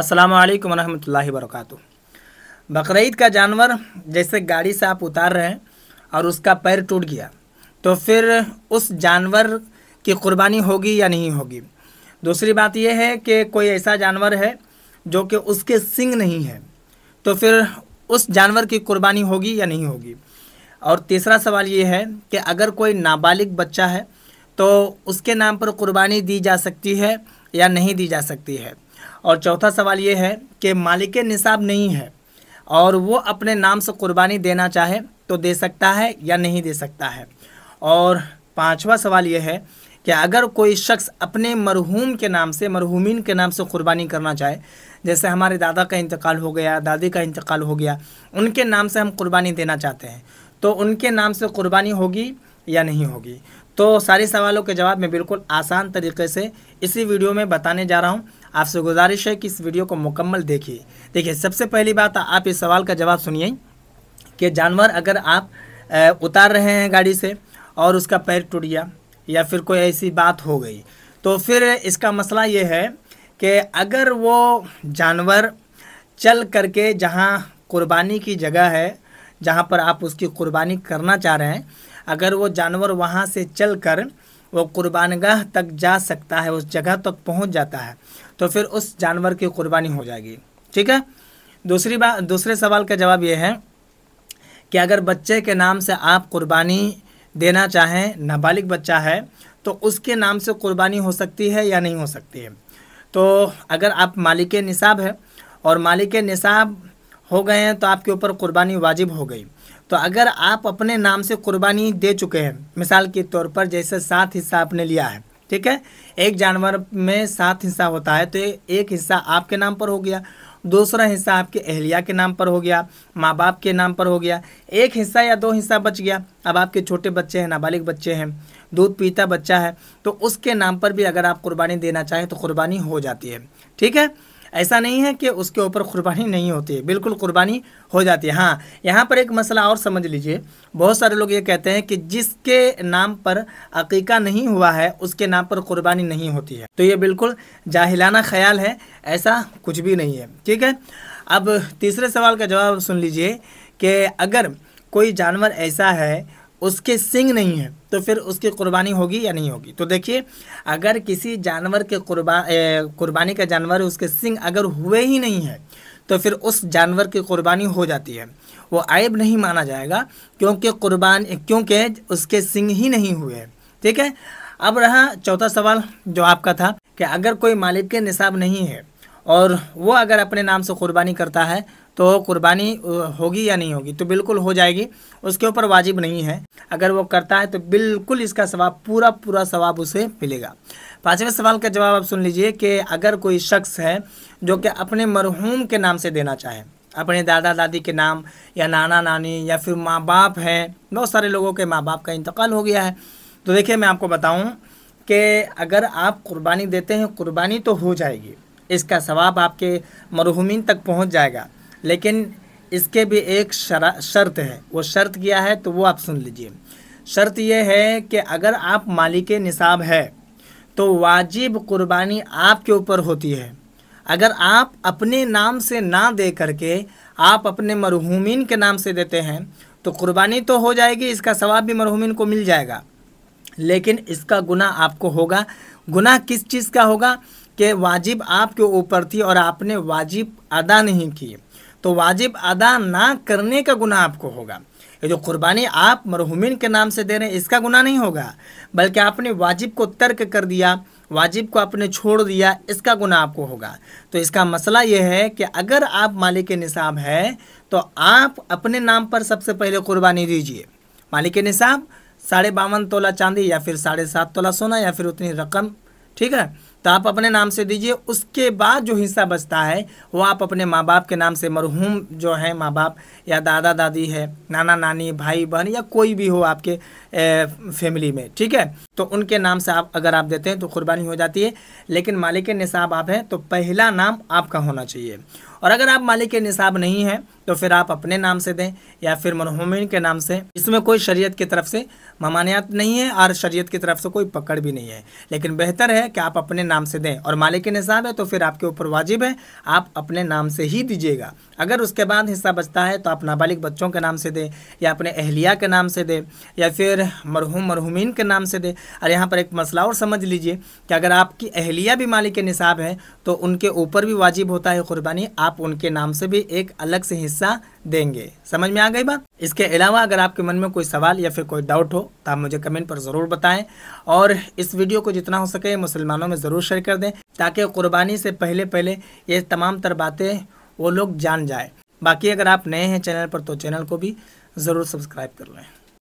अस्सलाम वालेकुम रहमतुल्लाहि बकर बकरीद का जानवर जैसे गाड़ी से आप उतार रहे हैं और उसका पैर टूट गया तो फिर उस जानवर की कुर्बानी होगी या नहीं होगी दूसरी बात यह है कि कोई ऐसा जानवर है जो कि उसके सिंग नहीं है तो फिर उस जानवर की कुर्बानी होगी या नहीं होगी और तीसरा सवाल ये है कि अगर कोई नाबालिग बच्चा है तो उसके नाम पर कुर्बानी दी जा सकती है या नहीं दी जा सकती है और चौथा सवाल ये है कि मालिक निसाब नहीं है और वो अपने नाम से कुर्बानी देना चाहे तो दे सकता है या नहीं दे सकता है और पांचवा सवाल यह है कि अगर कोई शख्स अपने मरहूम के नाम से मरहूमिन के नाम से कुर्बानी करना चाहे जैसे हमारे दादा का इंतकाल हो गया दादी का इंतकाल हो गया उनके नाम से हम कुर्बानी देना चाहते हैं तो उनके नाम से कुर्बानी होगी या नहीं होगी तो सारे सवालों के जवाब मैं बिल्कुल आसान तरीके से इसी वीडियो में बताने जा रहा हूँ आपसे गुजारिश है कि इस वीडियो को मुकम्मल देखिए देखिए सबसे पहली बात आप इस सवाल का जवाब सुनिए कि जानवर अगर आप उतार रहे हैं गाड़ी से और उसका पैर टूट गया या फिर कोई ऐसी बात हो गई तो फिर इसका मसला ये है कि अगर वो जानवर चल करके जहाँ कुर्बानी की जगह है जहाँ पर आप उसकी कुर्बानी करना चाह रहे हैं अगर वो जानवर वहाँ से चल कर वो कुर्बानगाह तक जा सकता है उस जगह तक पहुंच जाता है तो फिर उस जानवर की कुर्बानी हो जाएगी ठीक है दूसरी बात दूसरे सवाल का जवाब ये है कि अगर बच्चे के नाम से आप कुर्बानी देना चाहें नाबालिग बच्चा है तो उसके नाम से कुर्बानी हो सकती है या नहीं हो सकती है तो अगर आप मालिक निसाब है और मालिक निसाब हो गए हैं तो आपके ऊपर कुर्बानी वाजिब हो गई तो अगर आप अपने नाम से कुर्बानी दे चुके हैं मिसाल के तौर पर जैसे सात हिस्सा आपने लिया है ठीक है एक जानवर में सात हिस्सा होता है तो एक हिस्सा आपके नाम पर हो गया दूसरा हिस्सा आपके अहलिया के नाम पर हो गया माँ बाप के नाम पर हो गया एक हिस्सा या दो हिस्सा बच गया अब आपके छोटे बच्चे हैं नाबालिग बच्चे हैं दूध पीता बच्चा है तो उसके नाम पर भी अगर आप कुर्बानी देना चाहें तो कुर्बानी हो जाती है ठीक है ऐसा नहीं है कि उसके ऊपर कुर्बानी नहीं होती है बिल्कुल कुर्बानी हो जाती है हाँ यहाँ पर एक मसला और समझ लीजिए बहुत सारे लोग ये कहते हैं कि जिसके नाम पर अकीका नहीं हुआ है उसके नाम पर कुर्बानी नहीं होती है तो ये बिल्कुल जाहिलाना ख्याल है ऐसा कुछ भी नहीं है ठीक है अब तीसरे सवाल का जवाब सुन लीजिए कि अगर कोई जानवर ऐसा है उसके सिंग नहीं है तो फिर उसकी कुर्बानी होगी या नहीं होगी तो देखिए अगर किसी जानवर के कुर्बा कुर्बानी का जानवर उसके सिंग अगर हुए ही नहीं है तो फिर उस जानवर की कुर्बानी हो जाती है वो आयब नहीं माना जाएगा क्योंकि कुर्बान क्योंकि उसके सिंग ही नहीं हुए ठीक है अब रहा चौथा सवाल जो आपका था कि अगर कोई मालिक के निसाब नहीं है और वो अगर अपने नाम से कुर्बानी करता है तो कुर्बानी होगी या नहीं होगी तो बिल्कुल हो जाएगी उसके ऊपर वाजिब नहीं है अगर वो करता है तो बिल्कुल इसका सवाब पूरा पूरा सवाब उसे मिलेगा पाँचवें सवाल का जवाब आप सुन लीजिए कि अगर कोई शख्स है जो कि अपने मरहूम के नाम से देना चाहे अपने दादा दादी के नाम या नाना नानी या फिर माँ बाप हैं बहुत सारे लोगों के माँ बाप का इंतकाल हो गया है तो देखिए मैं आपको बताऊँ कि अगर आप कुर्बानी देते हैं कुर्बानी तो हो जाएगी इसका सवाब आपके मरहूमिन तक पहुंच जाएगा लेकिन इसके भी एक शर्त है वो शर्त क्या है तो वो आप सुन लीजिए शर्त यह है कि अगर आप मालिक निसाब है तो वाजिब कुर्बानी आपके ऊपर होती है अगर आप अपने नाम से ना दे करके आप अपने मरहूमिन के नाम से देते हैं तो कुर्बानी तो हो जाएगी इसका सवाब भी मरहूमिन को मिल जाएगा लेकिन इसका गुना आपको होगा गुनाह किस चीज़ का होगा कि वाजिब आपके ऊपर थी और आपने वाजिब अदा नहीं की तो वाजिब अदा ना करने का गुना आपको होगा ये जो कुर्बानी आप मरहुमिन के नाम से दे रहे हैं इसका गुना नहीं होगा बल्कि आपने वाजिब को तर्क कर दिया वाजिब को आपने छोड़ दिया इसका गुना आपको होगा तो इसका मसला यह है कि अगर आप मालिक निसाब है तो आप अपने नाम पर सबसे पहले कुर्बानी दीजिए मालिक निसाब साढ़े बावन तोला चांदी या फिर साढ़े सात तोला सोना या फिर उतनी रकम ठीक है तो आप अपने नाम से दीजिए उसके बाद जो हिस्सा बचता है वो आप अपने माँ बाप के नाम से मरहूम जो है माँ बाप या दादा दादी है नाना नानी भाई बहन या कोई भी हो आपके ए, फैमिली में ठीक है तो उनके नाम से आप अगर आप देते हैं तो कुर्बानी हो जाती है लेकिन मालिक निसाब आप हैं तो पहला नाम आपका होना चाहिए और अगर आप मालिक के निसाब नहीं हैं तो फिर आप अपने नाम से दें या फिर मरहूमिन के नाम से इसमें कोई शरीयत की तरफ से ममानियात नहीं है और शरीयत की तरफ से कोई पकड़ भी नहीं है लेकिन बेहतर है कि आप अपने नाम से दें और मालिक के निसाब है तो फिर आपके ऊपर वाजिब है आप अपने नाम से ही दीजिएगा अगर उसके बाद हिस्सा बचता है तो आप नाबालिग बच्चों के नाम से दें या अपने अहलिया के नाम से दें या फिर मरहूम मरहूमिन के नाम से दें और यहाँ पर एक मसला और समझ लीजिए कि अगर आपकी अहलिया भी मालिक निसाब है तो उनके ऊपर भी वाजिब होता है क़ुरबानी आप उनके नाम से भी एक अलग से हिस्सा देंगे समझ में आ गई बात इसके अलावा अगर आपके मन में कोई सवाल या फिर कोई डाउट हो तो आप मुझे कमेंट पर ज़रूर बताएं और इस वीडियो को जितना हो सके मुसलमानों में ज़रूर शेयर कर दें ताकि क़ुरबानी से पहले पहले ये तमाम तर बातें वो लोग जान जाए बाकी अगर आप नए हैं चैनल पर तो चैनल को भी ज़रूर सब्सक्राइब कर लें